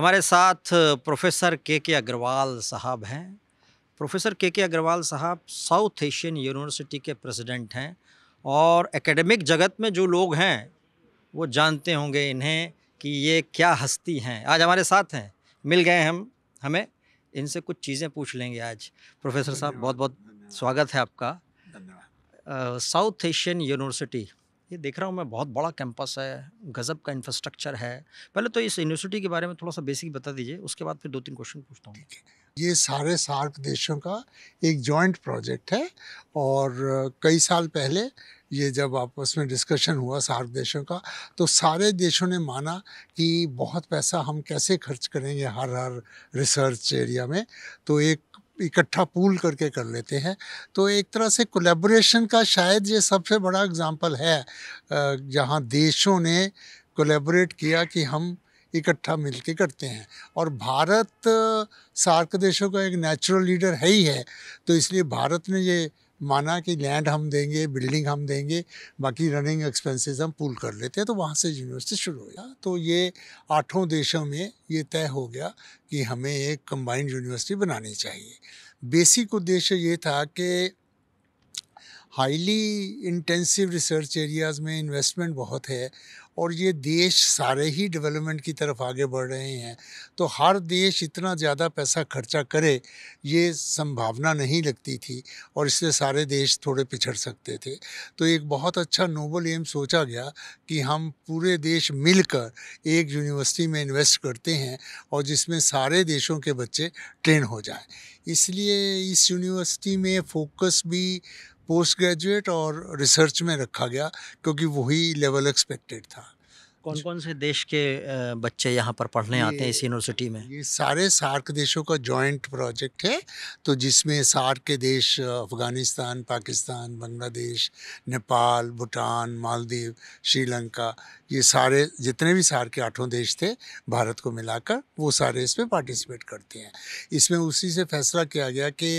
हमारे साथ प्रोफेसर के के अग्रवाल साहब हैं प्रोफेसर के के अग्रवाल साहब साउथ एशियन यूनिवर्सिटी के प्रेसिडेंट हैं और एकेडमिक जगत में जो लोग हैं वो जानते होंगे इन्हें कि ये क्या हस्ती हैं आज हमारे साथ हैं मिल गए हम हमें इनसे कुछ चीज़ें पूछ लेंगे आज प्रोफेसर साहब बहुत बहुत स्वागत है आपका साउथ एशियन यूनिवर्सिटी ये देख रहा हूँ मैं बहुत बड़ा कैंपस है गज़ब का इंफ्रास्ट्रक्चर है पहले तो इस यूनिवर्सिटी के बारे में थोड़ा सा बेसिक बता दीजिए उसके बाद फिर दो तीन क्वेश्चन पूछता हूँ ये सारे सार्क देशों का एक जॉइंट प्रोजेक्ट है और कई साल पहले ये जब आपस में डिस्कशन हुआ सार्क देशों का तो सारे देशों ने माना कि बहुत पैसा हम कैसे खर्च करेंगे हर हर रिसर्च एरिया में तो एक इकट्ठा पूल करके कर लेते हैं तो एक तरह से कोलेबोरेशन का शायद ये सबसे बड़ा एग्ज़ाम्पल है जहाँ देशों ने कोलेबोरेट किया कि हम इकट्ठा मिलके करते हैं और भारत सार्क देशों का एक नेचुरल लीडर है ही है तो इसलिए भारत ने ये माना कि लैंड हम देंगे बिल्डिंग हम देंगे बाकी रनिंग एक्सपेंसेस हम पूल कर लेते हैं तो वहाँ से यूनिवर्सिटी शुरू हो गया तो ये आठों देशों में ये तय हो गया कि हमें एक कंबाइंड यूनिवर्सिटी बनानी चाहिए बेसिक उद्देश्य ये था कि हाईली इंटेंसिव रिसर्च एरियाज़ में इन्वेस्टमेंट बहुत है और ये देश सारे ही डेवलपमेंट की तरफ आगे बढ़ रहे हैं तो हर देश इतना ज़्यादा पैसा खर्चा करे ये संभावना नहीं लगती थी और इससे सारे देश थोड़े पिछड़ सकते थे तो एक बहुत अच्छा नोबल एम सोचा गया कि हम पूरे देश मिलकर एक यूनिवर्सिटी में इन्वेस्ट करते हैं और जिसमें सारे देशों के बच्चे ट्रेन हो जाएं इसलिए इस यूनिवर्सिटी में फोकस भी पोस्ट ग्रेजुएट और रिसर्च में रखा गया क्योंकि वही लेवल एक्सपेक्टेड था कौन कौन से देश के बच्चे यहाँ पर पढ़ने आते हैं इस यूनिवर्सिटी में ये सारे सार्क देशों का जॉइंट प्रोजेक्ट है तो जिसमें सार्क के देश अफ़गानिस्तान पाकिस्तान बांग्लादेश नेपाल भूटान मालदीव श्रीलंका ये सारे जितने भी सार्क के आठों देश थे भारत को मिलाकर वो सारे इसमें पार्टिसिपेट करते हैं इसमें उसी से फैसला किया गया कि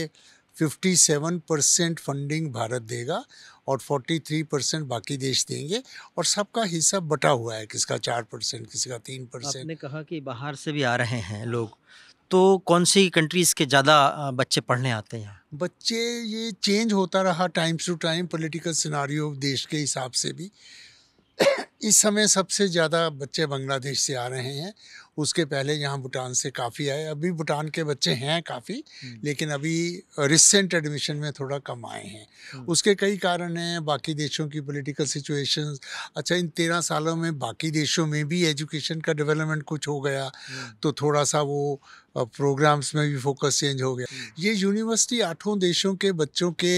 57 परसेंट फंडिंग भारत देगा और 43 परसेंट बाकी देश देंगे और सबका हिस्सा बटा हुआ है किसका चार परसेंट किसी का तीन परसेंट आपने कहा कि बाहर से भी आ रहे हैं लोग तो कौन सी कंट्रीज़ के ज़्यादा बच्चे पढ़ने आते हैं बच्चे ये चेंज होता रहा time to time political scenario देश के हिसाब से भी इस समय सबसे ज़्यादा बच्चे बांग्लादेश से आ रहे हैं उसके पहले यहाँ भूटान से काफ़ी आए अभी भूटान के बच्चे हैं काफ़ी लेकिन अभी रिसेंट एडमिशन में थोड़ा कम आए हैं उसके कई कारण हैं बाकी देशों की पॉलिटिकल सिचुएशंस अच्छा इन तेरह सालों में बाकी देशों में भी एजुकेशन का डेवलपमेंट कुछ हो गया तो थोड़ा सा वो प्रोग्राम्स में भी फोकस चेंज हो गया ये यूनिवर्सिटी आठों देशों के बच्चों के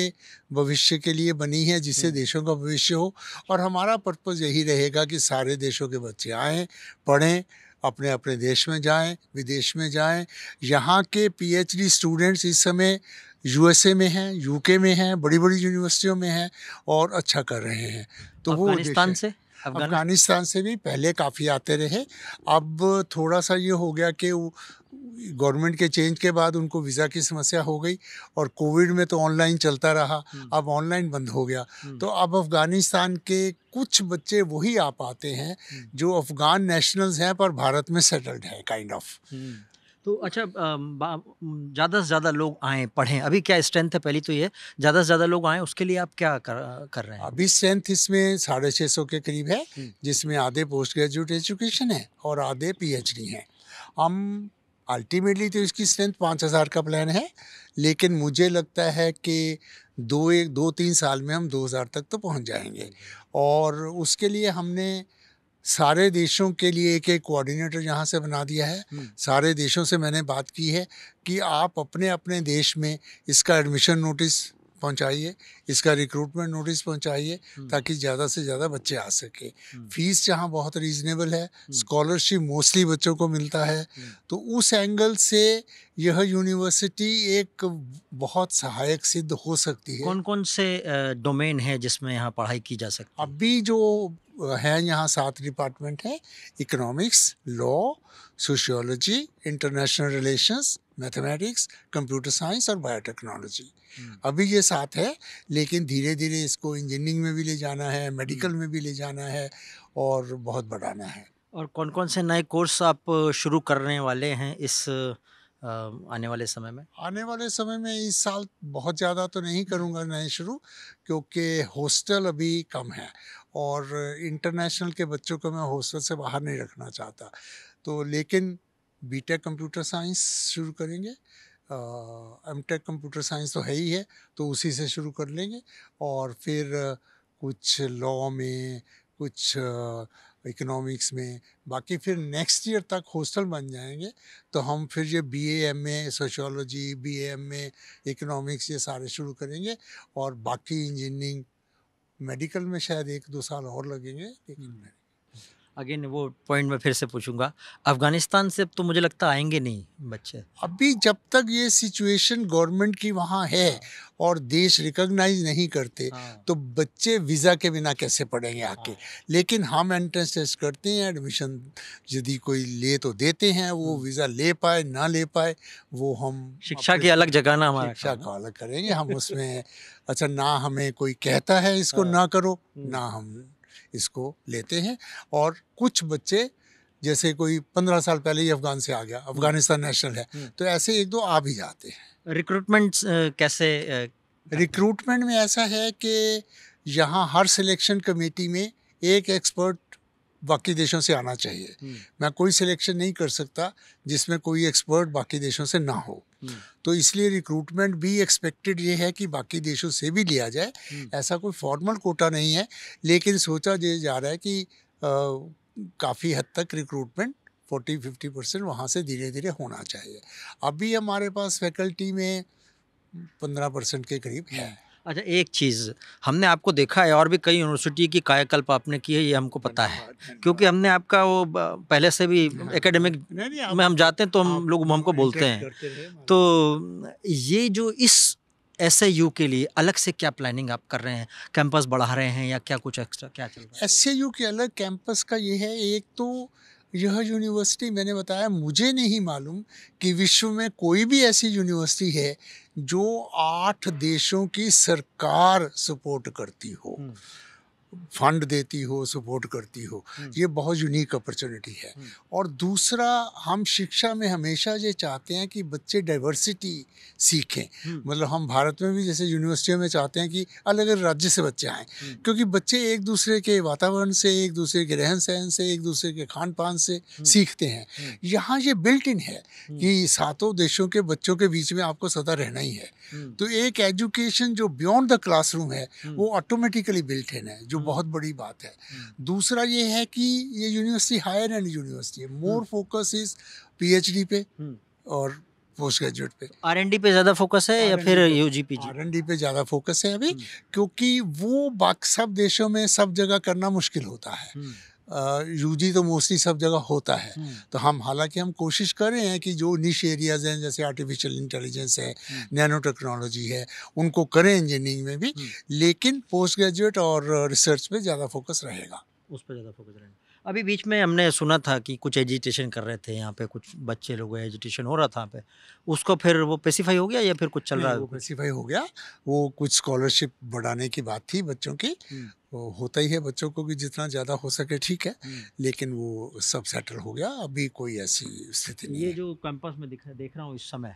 भविष्य के लिए बनी है जिससे देशों का भविष्य हो और हमारा पर्पज़ यही रहेगा कि सारे देशों के बच्चे आएँ पढ़ें अपने अपने देश में जाएं विदेश में जाएं यहाँ के पीएचडी स्टूडेंट्स इस समय यूएसए में हैं यूके में हैं बड़ी बड़ी यूनिवर्सिटियों में हैं और अच्छा कर रहे हैं तो वो पाकिस्तान से अफगानिस्तान से भी पहले काफ़ी आते रहे अब थोड़ा सा ये हो गया कि गवर्नमेंट के चेंज के बाद उनको वीज़ा की समस्या हो गई और कोविड में तो ऑनलाइन चलता रहा हम्म। अब ऑनलाइन बंद हो गया हम्म। तो अब अफ़गानिस्तान के कुछ बच्चे वही आ पाते हैं हम्म। जो अफ़गान नेशनल्स हैं पर भारत में सेटल्ड हैं काइंड ऑफ तो अच्छा ज़्यादा से ज़्यादा लोग आए पढ़ें अभी क्या स्ट्रेंथ है पहली तो ये ज़्यादा से ज़्यादा लोग आएँ उसके लिए आप क्या कर, कर रहे हैं अभी स्ट्रेंथ इसमें साढ़े छः सौ के करीब है जिसमें आधे पोस्ट ग्रेजुएट एजुकेशन है और आधे पीएचडी हैं हम अल्टीमेटली तो इसकी स्ट्रेंथ पाँच हज़ार का प्लान है लेकिन मुझे लगता है कि दो एक दो तीन साल में हम दो हज़ार तक तो पहुंच जाएंगे और उसके लिए हमने सारे देशों के लिए एक एक कोऑर्डिनेटर यहाँ से बना दिया है हम्म। सारे देशों से मैंने बात की है कि आप अपने अपने देश में इसका एडमिशन नोटिस पहुंचाइए इसका रिक्रूटमेंट नोटिस पहुंचाइए हम्म। ताकि ज़्यादा से ज़्यादा बच्चे आ सके हम्म। फीस जहाँ बहुत रीजनेबल है स्कॉलरशिप हम्म। मोस्टली बच्चों को मिलता है तो उस एंगल से यह यूनिवर्सिटी एक बहुत सहायक सिद्ध हो सकती है कौन कौन से डोमेन है जिसमें यहाँ पढ़ाई की जा सकती है अभी जो है यहाँ सात डिपार्टमेंट हैं economics law sociology international relations mathematics computer science और बायोटेक्नोलॉजी हम्म। अभी ये साथ है लेकिन धीरे धीरे इसको इंजीनियरिंग में भी ले जाना है हम्म। मेडिकल में भी ले जाना है और बहुत बढ़ाना है और कौन कौन से नए कोर्स आप शुरू करने वाले हैं इस आने वाले समय में आने वाले समय में इस साल बहुत ज़्यादा तो नहीं करूँगा नए शुरू क्योंकि हॉस्टल अभी कम है और इंटरनेशनल के बच्चों को मैं हॉस्टल से बाहर नहीं रखना चाहता तो लेकिन बीटेक कंप्यूटर साइंस शुरू करेंगे एम टेक कंप्यूटर साइंस तो है ही है तो उसी से शुरू कर लेंगे और फिर कुछ लॉ में कुछ इकोनॉमिक्स में बाकी फिर नेक्स्ट ईयर तक हॉस्टल बन जाएंगे तो हम फिर ये B M A sociology B M A economics ये सारे शुरू करेंगे और बाकी इंजीनियरिंग मेडिकल में शायद एक दो साल और लगेंगे लेकिन हम्म। अगेन वो पॉइंट में फिर से पूछूंगा अफगानिस्तान से तो मुझे लगता आएंगे नहीं बच्चे अभी जब तक ये सिचुएशन गवर्नमेंट की वहाँ है और देश रिकॉग्नाइज नहीं करते हाँ। तो बच्चे वीज़ा के बिना कैसे पढ़ेंगे आके हाँ। लेकिन हम एंट्रेंस टेस्ट करते हैं एडमिशन यदि कोई ले तो देते हैं वो वीज़ा हम्म। ले पाए ना ले पाए वो हम शिक्षा की अलग जगह ना हमारा शिक्षा का अलग करेंगे हम उसमें अच्छा ना हमें कोई कहता है इसको हाँ। ना करो हम्म। ना हम इसको लेते हैं और कुछ बच्चे जैसे कोई पंद्रह साल पहले ही अफगान से आ गया हम्म। अफगानिस्तान नेशनल है हम्म। तो ऐसे एक दो आ भी जाते हैं रिक्रूटमेंट कैसे रिक्रूटमेंट में ऐसा है कि यहाँ हर सिलेक्शन कमेटी में एक एक्सपर्ट बाकी देशों से आना चाहिए हम्म। मैं कोई सिलेक्शन नहीं कर सकता जिसमें कोई एक्सपर्ट बाकी देशों से ना हो तो इसलिए रिक्रूटमेंट भी एक्सपेक्टेड ये है कि बाकी देशों से भी लिया जाए हम्म। ऐसा कोई फॉर्मल कोटा नहीं है लेकिन सोचा ये जा रहा है कि काफ़ी हद तक रिक्रूटमेंट फोर्टी फिफ्टी परसेंट वहाँ से धीरे धीरे होना चाहिए अभी हमारे पास फैकल्टी में पंद्रह परसेंट के करीब है हम्म। अच्छा एक चीज़ हमने आपको देखा है और भी कई यूनिवर्सिटी की कायाकल्प आपने की है ये हमको पता है क्योंकि हमने आपका वो पहले से भी एकेडमिक हाँ, हाँ। में हम जाते हैं तो हम लोग हमको बोलते हैं हाँ। तो ये जो इस एस यू के लिए अलग से क्या प्लानिंग आप कर रहे हैं कैंपस बढ़ा रहे हैं या क्या कुछ एक्स्ट्रा क्या चल रहा है एस यू के अलग कैंपस का ये है एक तो यह यूनिवर्सिटी मैंने बताया मुझे नहीं मालूम कि विश्व में कोई भी ऐसी यूनिवर्सिटी है जो आठ देशों की सरकार सपोर्ट करती हो हम्म। फंड देती हो सपोर्ट करती हो हम्म। ये बहुत यूनिक अपॉर्चुनिटी है हम्म। और दूसरा हम शिक्षा में हमेशा ये चाहते हैं कि बच्चे डाइवर्सिटी सीखें हम्म। मतलब हम भारत में भी जैसे यूनिवर्सिटियों में चाहते हैं कि अलग अलग राज्य से बच्चे आएँ क्योंकि बच्चे एक दूसरे के वातावरण से एक दूसरे के रहन सहन से एक दूसरे के खान पान से सीखते हैं यहाँ ये बिल्ट इन है कि सातों देशों के बच्चों के बीच में आपको सदा रहना ही है तो एक एजुकेशन जो बियॉन्ड द क्लासरूम है वो ऑटोमेटिकली बिल्ट इन है जो हम्म। बहुत बड़ी बात है हम्म। दूसरा ये है कि ये यूनिवर्सिटी हायर एंड यूनिवर्सिटी है मोर फोकस इज पीएचडी पे हम्म। और पोस्ट ग्रेजुएट पे आर एन डी पे ज़्यादा फोकस है या फिर U G R N D पे ज़्यादा फोकस है अभी क्योंकि वो बाकी सब देशों में सब जगह करना मुश्किल होता है यूजी तो मोस्टली सब जगह होता है हम्म। तो हम हालांकि हम कोशिश कर रहे हैं कि जो निश एरियाज हैं जैसे आर्टिफिशियल इंटेलिजेंस है नैनो हम्म। टेक्नोलॉजी है उनको करें इंजीनियरिंग में भी हम्म। लेकिन पोस्ट ग्रेजुएट और रिसर्च पे ज़्यादा फोकस रहेगा उस पर ज़्यादा फोकस रहेगा अभी बीच में हमने सुना था कि कुछ एजुटेशन कर रहे थे यहाँ पे कुछ बच्चे लोग एजुटेशन हो रहा था पे उसको फिर वो पेसीफाई हो गया या फिर कुछ चल रहा है वो पेसीफाई हो गया वो कुछ स्कॉलरशिप बढ़ाने की बात थी बच्चों की वो होता ही है बच्चों को कि जितना ज़्यादा हो सके ठीक है लेकिन वो सब सेटल हो गया अभी कोई ऐसी स्थिति नहीं ये जो कैंपस में दिख देख रहा हूँ इस समय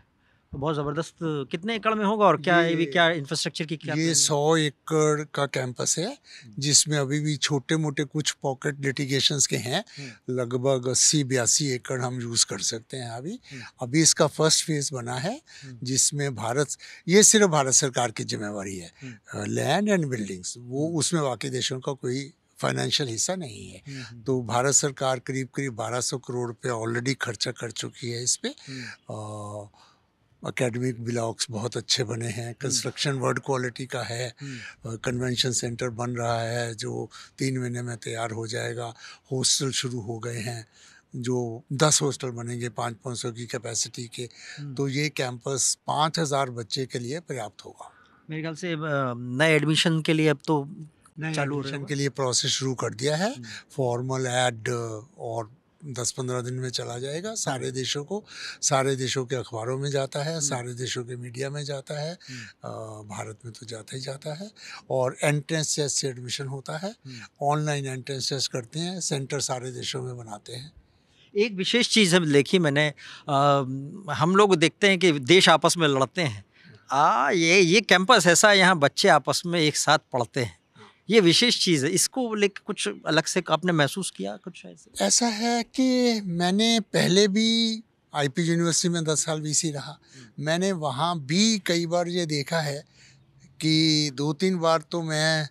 तो बहुत ज़बरदस्त कितने एकड़ में होगा और क्या ये, भी क्या इंफ्रास्ट्रक्चर की क्या ये सौ एकड़ का कैंपस है जिसमें अभी भी छोटे मोटे कुछ पॉकेट लिटिगेशंस के हैं हम्म। लगभग अस्सी बयासी एकड़ हम यूज़ कर सकते हैं अभी हम्म। अभी इसका फर्स्ट फेज बना है हम्म। जिसमें भारत ये सिर्फ भारत सरकार की जिम्मेवारी है लैंड एंड बिल्डिंग्स वो उसमें बाकी देशों का कोई फाइनेंशियल हिस्सा नहीं है तो भारत सरकार करीब करीब 1200 करोड़ रुपये ऑलरेडी खर्चा कर चुकी है इस पर अकेडमिक ब्लॉक्स बहुत अच्छे बने हैं कंस्ट्रक्शन वर्ड क्वालिटी का है कन्वेंशन हम्म। सेंटर बन रहा है जो तीन महीने में तैयार हो जाएगा हॉस्टल शुरू हो गए हैं जो दस हॉस्टल बनेंगे पाँच पाँच सौ की कैपेसिटी के हम्म। तो ये कैंपस पाँच हज़ार बच्चे के लिए पर्याप्त होगा मेरे ख्याल से नए एडमिशन के लिए अब तो चालू एडमिशन के लिए प्रोसेस शुरू कर दिया है फॉर्मल हम्म। एड और दस पंद्रह दिन में चला जाएगा सारे हम्म। देशों को सारे देशों के अखबारों में जाता है हम्म। सारे देशों के मीडिया में जाता है हम्म। भारत में तो जाता ही जाता है और एंट्रेंस टेस्ट से एडमिशन होता है ऑनलाइन एंट्रेंस टेस्ट करते हैं सेंटर सारे देशों में बनाते हैं एक विशेष चीज़ हम देखी मैंने आ, हम लोग देखते हैं कि देश आपस में लड़ते हैं आ ये ये कैंपस ऐसा यहाँ बच्चे आपस में एक साथ पढ़ते हैं ये विशेष चीज़ है इसको लेकर कुछ अलग से आपने महसूस किया कुछ ऐसे ऐसा है कि मैंने पहले भी आईपी यूनिवर्सिटी में दस साल बीसी रहा हम्म। मैंने वहाँ भी कई बार ये देखा है कि दो तीन बार तो मैं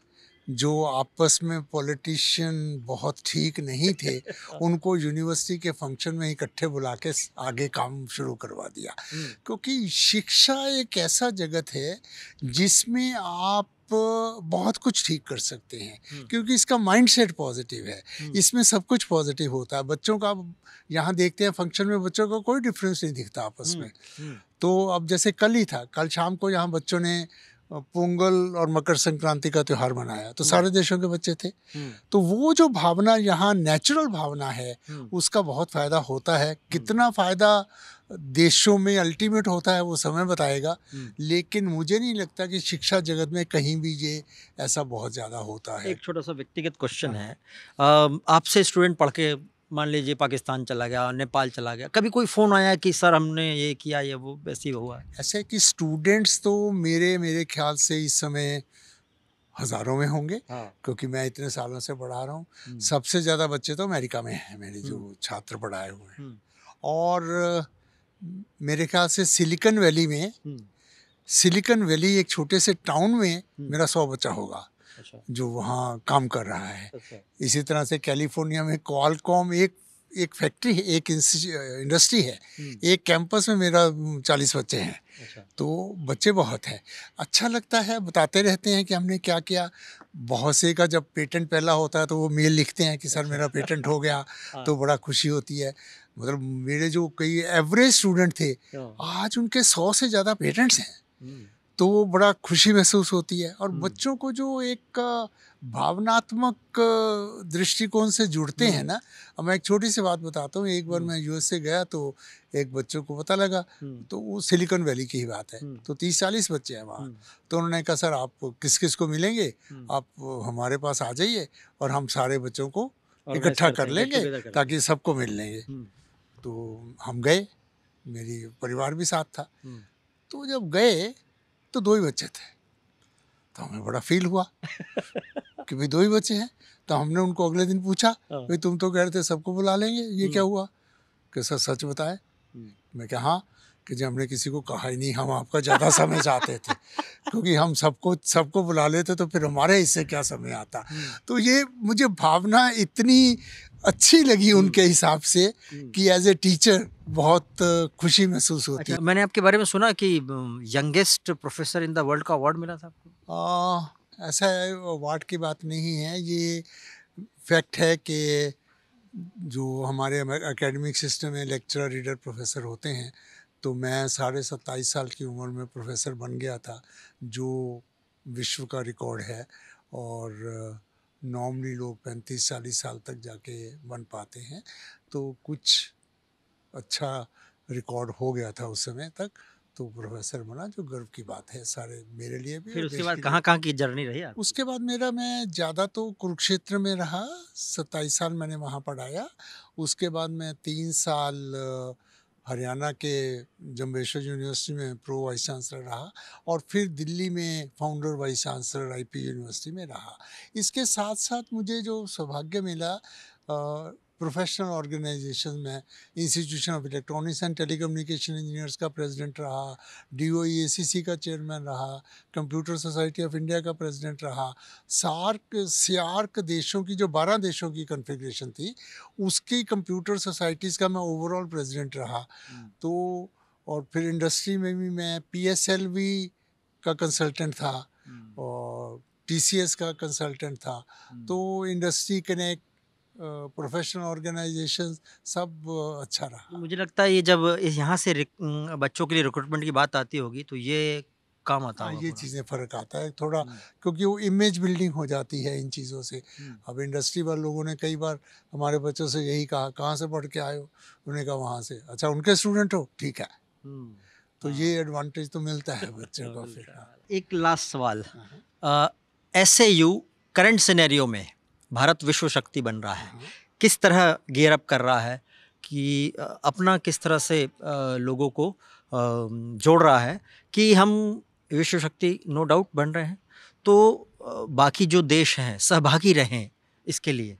जो आपस में पॉलिटिशियन बहुत ठीक नहीं थे उनको यूनिवर्सिटी के फंक्शन में इकट्ठे बुला के आगे काम शुरू करवा दिया हम्म। क्योंकि शिक्षा एक ऐसा जगत है जिसमें आप आप बहुत कुछ ठीक कर सकते हैं क्योंकि इसका माइंडसेट पॉजिटिव है इसमें सब कुछ पॉजिटिव होता है बच्चों का आप यहाँ देखते हैं फंक्शन में बच्चों का को कोई डिफरेंस नहीं दिखता आपस में तो अब जैसे कल ही था कल शाम को यहाँ बच्चों ने पोंगल और मकर संक्रांति का त्यौहार मनाया तो सारे देशों के बच्चे थे तो वो जो भावना यहाँ नेचुरल भावना है उसका बहुत फ़ायदा होता है कितना फ़ायदा देशों में अल्टीमेट होता है वो समय बताएगा हम्म। लेकिन मुझे नहीं लगता कि शिक्षा जगत में कहीं भी ये ऐसा बहुत ज़्यादा होता है एक छोटा सा व्यक्तिगत क्वेश्चन हाँ। है आपसे स्टूडेंट पढ़ के मान लीजिए पाकिस्तान चला गया नेपाल चला गया कभी कोई फ़ोन आया कि सर हमने ये किया ये वो वैसे हुआ ऐसे कि स्टूडेंट्स तो मेरे मेरे ख्याल से इस समय हज़ारों में होंगे हाँ। क्योंकि मैं इतने सालों से पढ़ा रहा हूँ हम्म। सबसे ज़्यादा बच्चे तो अमेरिका में हैं मेरे जो हम्म। छात्र पढ़ाए हुए हैं और मेरे ख्याल से सिलिकन वैली में हम्म। सिलिकन वैली एक छोटे से टाउन में हम्म। मेरा सौ बच्चा होगा अच्छा। जो वहाँ काम कर रहा है अच्छा। इसी तरह से कैलिफोर्निया में क्वालकॉम एक एक फैक्ट्री है एक इंडस्ट्री है हम्म। एक कैंपस में मेरा चालीस बच्चे हैं अच्छा। तो बच्चे बहुत हैं अच्छा लगता है बताते रहते हैं कि हमने क्या किया बहुत से का जब पेटेंट पहला होता है तो वो मेल लिखते हैं कि सर मेरा अच्छा। पेटेंट हो गया हाँ। तो बड़ा खुशी होती है मतलब मेरे जो कई एवरेज स्टूडेंट थे हाँ। आज उनके सौ से ज़्यादा पेरेंट्स हैं हम्म। तो वो बड़ा खुशी महसूस होती है और हम्म। बच्चों को जो एक भावनात्मक दृष्टिकोण से जुड़ते हैं हम्म। ना अब मैं एक छोटी सी बात बताता हूँ एक बार मैं यूएस से गया तो एक बच्चों को पता लगा तो वो सिलिकॉन वैली की ही बात है तो तीस चालीस बच्चे हैं वहाँ तो उन्होंने कहा सर आप किस किस को मिलेंगे आप हमारे पास आ जाइए और हम सारे बच्चों को इकट्ठा कर लेंगे ताकि सबको मिल लेंगे तो हम गए मेरी परिवार भी साथ था हम्म। तो जब गए तो दो ही बच्चे थे तो हमें बड़ा फील हुआ कि भाई दो ही बच्चे हैं तो हमने उनको अगले दिन पूछा हाँ। भाई तुम तो कह रहे थे सबको बुला लेंगे ये क्या हम्म। हुआ कि सर सच बताए हम्म। मैं क्या हाँ कि जी हमने किसी को कहा ही नहीं हम आपका ज़्यादा समय चाहते थे क्योंकि हम सबको सबको बुला लेते तो फिर हमारे इससे क्या समय आता तो ये मुझे भावना इतनी अच्छी लगी हम्म। उनके हिसाब से हम्म। कि एज ए टीचर बहुत खुशी महसूस होती है अच्छा, मैंने आपके बारे में सुना कि youngest professor in the world का अवार्ड मिला था आपको ऐसा अवार्ड की बात नहीं है ये फैक्ट है कि जो हमारे अकेडमिक सिस्टम में लेक्चरर रीडर प्रोफेसर होते हैं तो मैं साढ़े सत्ताईस साल की उम्र में प्रोफेसर बन गया था जो विश्व का रिकॉर्ड है और नॉर्मली लोग पैंतीस चालीस साल तक जाके बन पाते हैं तो कुछ अच्छा रिकॉर्ड हो गया था उस समय तक तो प्रोफेसर बना जो गर्व की बात है सारे मेरे लिए भी फिर उसके बाद कहाँ कहाँ की जर्नी रही आप? उसके बाद मेरा मैं ज़्यादा तो कुरुक्षेत्र में रहा सत्ताईस साल मैंने वहाँ पढ़ाया उसके बाद मैं तीन साल हरियाणा के जम्बेश्वर यूनिवर्सिटी में प्रो वाइस चांसलर रहा और फिर दिल्ली में founder vice chancellor IP university में रहा इसके साथ साथ मुझे जो सौभाग्य मिला प्रोफेशनल ऑर्गेनाइजेशन में institution of electronics and telecommunication engineers का प्रेसिडेंट रहा डी ओ e का चेयरमैन रहा कंप्यूटर सोसाइटी ऑफ इंडिया का प्रेसिडेंट रहा सार्क सियार्क देशों की जो बारह देशों की कन्फिग्रेशन थी उसकी कंप्यूटर सोसाइटीज़ का मैं ओवरऑल प्रेसिडेंट रहा हम्म। तो और फिर इंडस्ट्री में भी मैं पी का कंसल्टेंट था हम्म। और टी का कंसल्टेंट था हम्म। तो इंडस्ट्री कनेक्ट प्रोफेशनल ऑर्गेनाइजेशन सब अच्छा रहा मुझे लगता है ये जब यहाँ से बच्चों के लिए रिक्रूटमेंट की बात आती होगी तो ये काम आता है हाँ, ये चीज़ें फ़र्क आता है थोड़ा हम्म। क्योंकि वो इमेज बिल्डिंग हो जाती है इन चीज़ों से हम्म। अब इंडस्ट्री वाले लोगों ने कई बार हमारे बच्चों से यही कहा कहाँ से पढ़ के आए हो उन्होंने कहा वहाँ से अच्छा उनके स्टूडेंट हो ठीक है हम्म। तो ये एडवांटेज हाँ। तो मिलता है बच्चों को फिर हाँ। एक लास्ट सवाल S A U current scenario में भारत विश्व शक्ति बन रहा है किस तरह गेयरअप अप कर रहा है कि अपना किस तरह से लोगों को जोड़ रहा है कि हम विश्व शक्ति नो डाउट बन रहे हैं तो बाकी जो देश हैं सहभागी रहें इसके लिए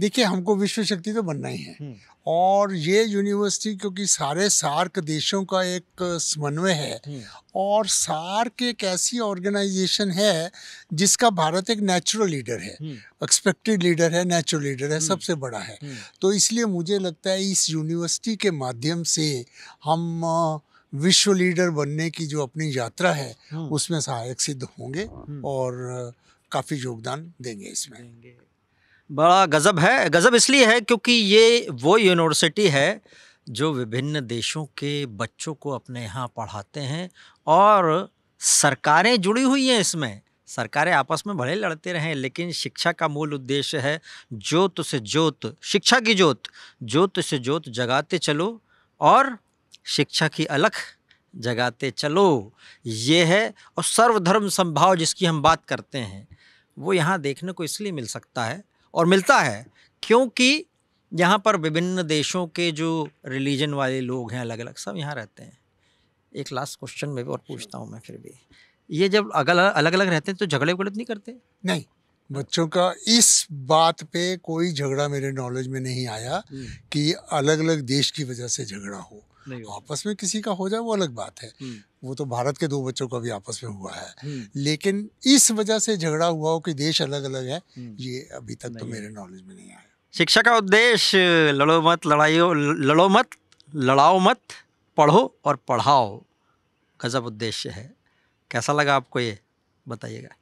देखिए हमको विश्व शक्ति तो बनना ही है हम्म। और ये यूनिवर्सिटी क्योंकि सारे सार्क देशों का एक समन्वय है हम्म। और सार्क एक ऐसी ऑर्गेनाइजेशन है जिसका भारत एक नेचुरल लीडर है हम्म। एक्सपेक्टेड लीडर है नेचुरल लीडर है सबसे बड़ा है तो इसलिए मुझे लगता है इस यूनिवर्सिटी के माध्यम से हम विश्व लीडर बनने की जो अपनी यात्रा है उसमें सहायक सिद्ध होंगे और काफ़ी योगदान देंगे इसमें बड़ा गज़ब है गज़ब इसलिए है क्योंकि ये वो यूनिवर्सिटी है जो विभिन्न देशों के बच्चों को अपने यहाँ पढ़ाते हैं और सरकारें जुड़ी हुई हैं इसमें सरकारें आपस में भले लड़ते रहें लेकिन शिक्षा का मूल उद्देश्य है जोत से जोत शिक्षा की जोत जोत से जोत जगाते चलो और शिक्षा की अलख जगाते चलो ये है और सर्वधर्म संभाव जिसकी हम बात करते हैं वो यहाँ देखने को इसलिए मिल सकता है और मिलता है क्योंकि यहाँ पर विभिन्न देशों के जो रिलीजन वाले लोग हैं अलग अलग सब यहाँ रहते हैं एक लास्ट क्वेश्चन में भी और पूछता हूँ मैं फिर भी ये जब अलग अलग अलग रहते हैं तो झगड़े वगड़े तो नहीं करते नहीं बच्चों का इस बात पे कोई झगड़ा मेरे नॉलेज में नहीं आया हम्म। कि अलग अलग देश की वजह से झगड़ा हो आपस में किसी का हो जाए वो अलग बात है हम्म। वो तो भारत के दो बच्चों का भी आपस में हुआ है हम्म। लेकिन इस वजह से झगड़ा हुआ हो कि देश अलग अलग है हम्म। ये अभी तक तो मेरे नॉलेज में नहीं आया शिक्षा का उद्देश्य लड़ो मत लड़ाइयो लड़ो मत लड़ाओ मत पढ़ो और पढ़ाओ गजब उद्देश्य है कैसा लगा आपको ये बताइएगा